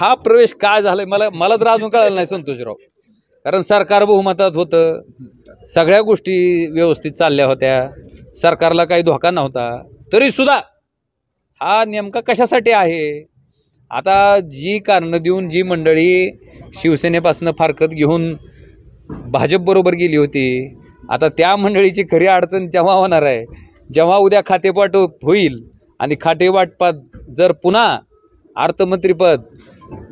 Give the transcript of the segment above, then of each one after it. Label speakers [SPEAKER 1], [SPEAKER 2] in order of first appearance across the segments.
[SPEAKER 1] हा प्रवेश काय झालाय मला मला तर अजून कळलं नाही संतोषराव कारण सरकार बहुमतात होतं सगळ्या गोष्टी व्यवस्थित चालल्या होत्या सरकारला काही धोका नव्हता तरी सुद्धा हा नेमका कशासाठी आहे आता जी कारणं देऊन जी मंडळी शिवसेनेपासून फारकत घेऊन भाजपबरोबर गेली होती आता त्या मंडळीची खरी अडचण जेव्हा होणार आहे जेव्हा उद्या खातेवाटप होईल आणि खातेवाटपात जर पुन्हा अर्थमंत्रीपद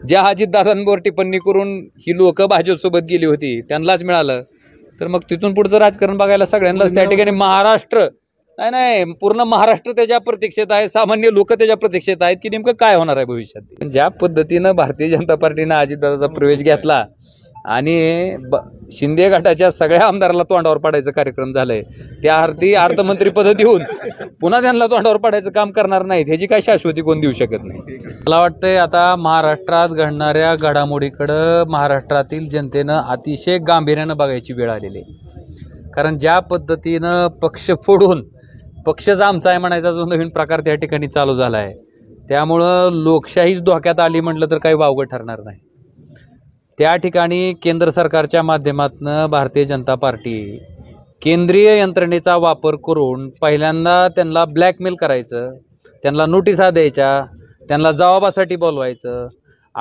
[SPEAKER 1] ज्या अजितदादांवर टिप्पणी करून ही लोक भाजपसोबत गेली होती त्यांनाच मिळालं तर मग तिथून पुढचं राजकारण बघायला सगळ्यांनाच त्या ठिकाणी महाराष्ट्र नाही नाही पूर्ण महाराष्ट्र त्याच्या प्रतीक्षेत आहे सामान्य लोक त्याच्या प्रतीक्षेत आहेत की नेमकं काय होणार आहे भविष्यात ज्या पद्धतीनं भारतीय जनता पार्टीनं अजितदादाचा प्रवेश घेतला आणि ब शिंदे गटाच्या सगळ्या आमदाराला तोंडावर पाडायचं कार्यक्रम झालंय त्या अर्थी अर्थमंत्री पद देऊन पुन्हा त्यांना तोंडावर पाडायचं काम करणार नाहीत ह्याची काय शाश्वती कोण देऊ शकत नाही मला वाटतंय आता महाराष्ट्रात घडणाऱ्या घडामोडीकडं महाराष्ट्रातील जनतेनं अतिशय गांभीर्यानं बघायची वेळ आलेली आहे कारण ज्या पद्धतीनं पक्ष फोडून पक्षच आमचा आहे म्हणायचा जो नवीन प्रकार त्या ठिकाणी चालू झाला आहे त्यामुळं लोकशाहीच धोक्यात आली म्हटलं तर काही वावगं ठरणार नाही त्या ठिकाणी केंद्र सरकारच्या माध्यमातून भारतीय जनता पार्टी केंद्रीय यंत्रणेचा वापर करून पहिल्यांदा त्यांना ब्लॅकमेल करायचं त्यांना नोटिसा द्यायच्या त्यांना जबाबासाठी बोलवायचं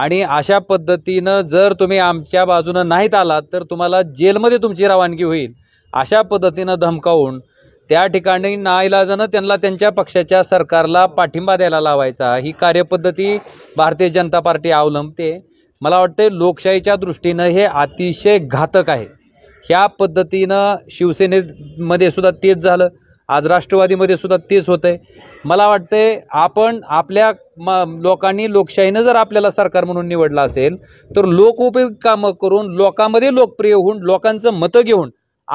[SPEAKER 1] आणि अशा पद्धतीनं जर तुम्ही आमच्या बाजूनं नाहीत आलात तर तुम्हाला जेलमध्ये तुमची रवानगी होईल अशा पद्धतीनं धमकावून त्या ठिकाणी नाईलाजानं त्यांना त्यांच्या पक्षाच्या सरकारला पाठिंबा द्यायला लावायचा ही कार्यपद्धती भारतीय जनता पार्टी अवलंबते मला वाटते लोकशाहीच्या दृष्टीनं हे अतिशय घातक आहे ह्या पद्धतीनं शिवसेनेमध्ये सुद्धा तेच झालं आज राष्ट्रवादीमध्ये सुद्धा तेच होतं आहे मला वाटते आपण आपल्या म लोकांनी लोकशाहीनं जर आपल्याला सरकार म्हणून निवडलं असेल तर लोकोपयोगी कामं करून लोकांमध्ये लोकप्रिय होऊन लोकांचं मतं घेऊन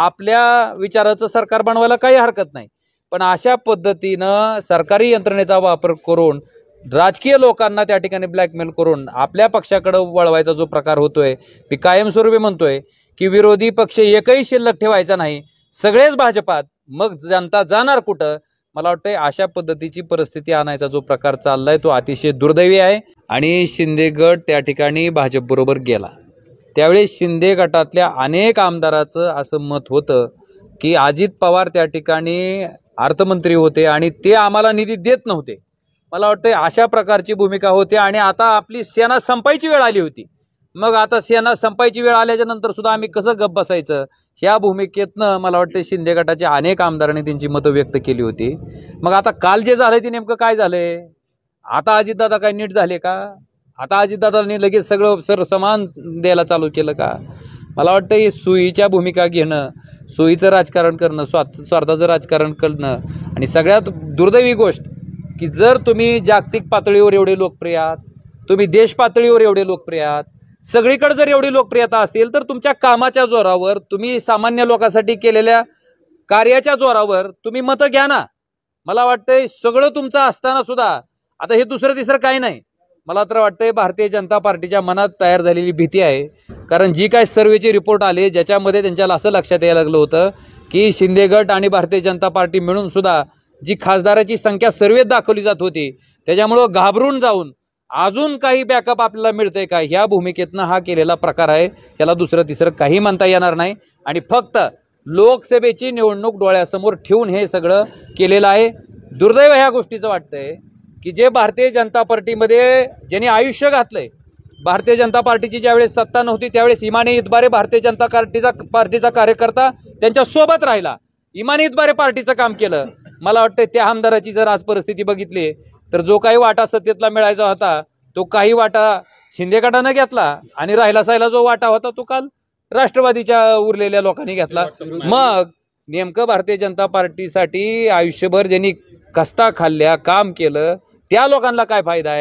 [SPEAKER 1] आपल्या विचाराचं सरकार बनवायला काही हरकत नाही पण अशा पद्धतीनं सरकारी यंत्रणेचा वापर करून राजकीय लोकांना त्या ठिकाणी ब्लॅकमेल करून आपल्या पक्षाकडं वळवायचा जो प्रकार होतोय मी कायमस्वरूपी म्हणतोय की विरोधी पक्ष एकही शिल्लक ठेवायचा नाही सगळेच भाजपात मग जनता जाणार कुठं मला वाटतंय अशा पद्धतीची परिस्थिती आणायचा जो प्रकार चाललाय तो अतिशय दुर्दैवी आहे आणि शिंदे गट त्या ठिकाणी भाजप बरोबर गेला त्यावेळी शिंदे गटातल्या अनेक आमदाराचं असं मत होतं की अजित पवार त्या ठिकाणी अर्थमंत्री होते आणि ते आम्हाला निधी देत नव्हते मला वाटतं अशा प्रकारची भूमिका होती आणि आता आपली सेना संपायची वेळ आली होती मग आता सेना संपायची वेळ आल्याच्या नंतर सुद्धा आम्ही कसं गप बसायचं या भूमिकेतनं मला वाटतं शिंदे गटाच्या अनेक आमदारांनी त्यांची मतं व्यक्त केली होती मग आता काल जे झालंय ते नेमकं काय झालंय आता अजितदादा काय नीट झाले का आता अजितदादांनी लगेच सगळं सर समान द्यायला चालू केलं का मला वाटतं हे सुईच्या भूमिका घेणं सुईचं राजकारण करणं स्वार्थ स्वार्थाचं राजकारण करणं आणि सगळ्यात दुर्दैवी गोष्ट की जर तुम्ही जागतिक पातळीवर एवढे लोकप्रिय आहात तुम्ही देश पातळीवर एवढे लोकप्रिय आहात सगळीकडे जर एवढी लोकप्रियता असेल तर तुमच्या कामाच्या जोरावर तुम्ही सामान्य लोकांसाठी केलेल्या कार्याच्या जोरावर तुम्ही मतं घ्या ना मला वाटतंय सगळं तुमचं असताना सुद्धा आता हे दुसरं तिसरं काही नाही मला तर वाटतंय भारतीय जनता पार्टीच्या मनात तयार झालेली भीती आहे कारण जी काय सर्वेची रिपोर्ट आले ज्याच्यामध्ये त्यांच्याला असं लक्षात यायला लागलं होतं की शिंदे गट आणि भारतीय जनता पार्टी मिळून सुद्धा जी खासदाराची संख्या सर्वेत दाखवली जात होती त्याच्यामुळं घाबरून जाऊन अजून काही बॅकअप आपल्याला मिळतंय का ह्या भूमिकेतनं हा केलेला प्रकार आहे याला दुसरं तिसरं काही म्हणता येणार नाही आणि फक्त लोकसभेची निवडणूक डोळ्यासमोर ठेवून हे सगळं केलेलं आहे दुर्दैव ह्या गोष्टीचं वाटतंय की जे भारतीय जनता पार्टीमध्ये ज्यांनी आयुष्य घातलंय भारतीय जनता पार्टीची ज्यावेळेस सत्ता नव्हती त्यावेळेस इमानी इतबारे भारतीय जनता पार्टीचा पार्टीचा कार्यकर्ता त्यांच्या सोबत राहिला इमानी इतबारे पार्टीचं काम केलं मला वाटतं त्या आमदाराची जर आज परिस्थिती बघितली तर जो काही वाटा सत्तेतला मिळायचा होता तो काही वाटा शिंदे गटानं घेतला आणि राहिला सायला जो वाटा होता तो काल राष्ट्रवादीच्या उरलेल्या लोकांनी घेतला मग नेमकं भारतीय जनता पार्टीसाठी आयुष्यभर ज्यांनी कस्ता खाल्ल्या काम केलं त्या लोकांना काय फायदा आहे